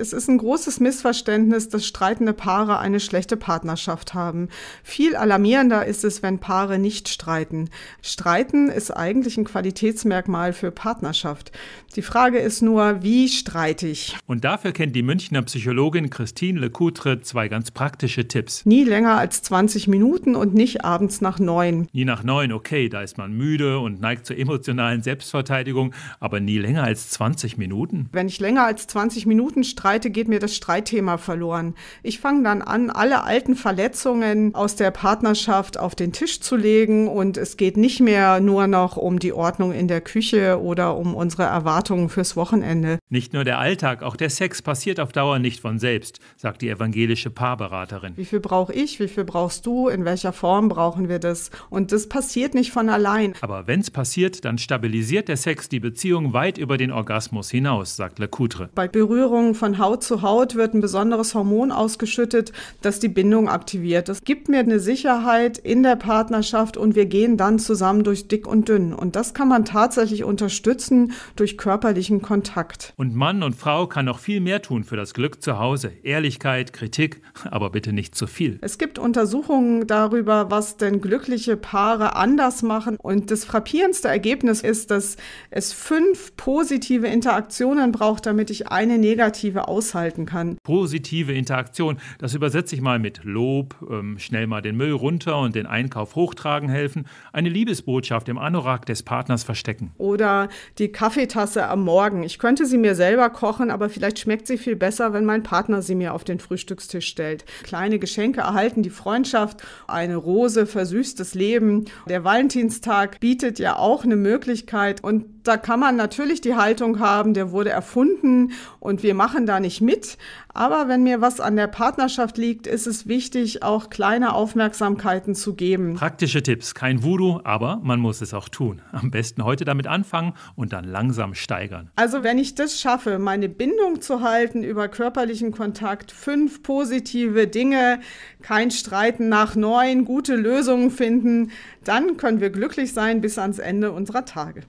Es ist ein großes Missverständnis, dass streitende Paare eine schlechte Partnerschaft haben. Viel alarmierender ist es, wenn Paare nicht streiten. Streiten ist eigentlich ein Qualitätsmerkmal für Partnerschaft. Die Frage ist nur, wie streitig. Und dafür kennt die Münchner Psychologin Christine Lecoutre zwei ganz praktische Tipps. Nie länger als 20 Minuten und nicht abends nach neun. Nie nach neun, okay, da ist man müde und neigt zur emotionalen Selbstverteidigung, aber nie länger als 20 Minuten. Wenn ich länger als 20 Minuten streite, streite, geht mir das Streitthema verloren. Ich fange dann an, alle alten Verletzungen aus der Partnerschaft auf den Tisch zu legen und es geht nicht mehr nur noch um die Ordnung in der Küche oder um unsere Erwartungen fürs Wochenende. Nicht nur der Alltag, auch der Sex passiert auf Dauer nicht von selbst, sagt die evangelische Paarberaterin. Wie viel brauche ich, wie viel brauchst du, in welcher Form brauchen wir das? Und das passiert nicht von allein. Aber wenn es passiert, dann stabilisiert der Sex die Beziehung weit über den Orgasmus hinaus, sagt Lecoutre. Bei Berührungen von Haut zu Haut wird ein besonderes Hormon ausgeschüttet, das die Bindung aktiviert. Das gibt mir eine Sicherheit in der Partnerschaft und wir gehen dann zusammen durch dick und dünn. Und das kann man tatsächlich unterstützen durch körperlichen Kontakt. Und Mann und Frau kann noch viel mehr tun für das Glück zu Hause. Ehrlichkeit, Kritik, aber bitte nicht zu viel. Es gibt Untersuchungen darüber, was denn glückliche Paare anders machen. Und das frappierendste Ergebnis ist, dass es fünf positive Interaktionen braucht, damit ich eine negative aushalten kann. Positive Interaktion, das übersetze ich mal mit Lob, ähm, schnell mal den Müll runter und den Einkauf hochtragen helfen, eine Liebesbotschaft im Anorak des Partners verstecken. Oder die Kaffeetasse am Morgen. Ich könnte sie mir selber kochen, aber vielleicht schmeckt sie viel besser, wenn mein Partner sie mir auf den Frühstückstisch stellt. Kleine Geschenke erhalten die Freundschaft, eine Rose versüßt das Leben. Der Valentinstag bietet ja auch eine Möglichkeit und da kann man natürlich die Haltung haben, der wurde erfunden und wir machen da nicht mit. Aber wenn mir was an der Partnerschaft liegt, ist es wichtig, auch kleine Aufmerksamkeiten zu geben. Praktische Tipps, kein Voodoo, aber man muss es auch tun. Am besten heute damit anfangen und dann langsam steigern. Also wenn ich das schaffe, meine Bindung zu halten über körperlichen Kontakt, fünf positive Dinge, kein Streiten nach neun, gute Lösungen finden, dann können wir glücklich sein bis ans Ende unserer Tage.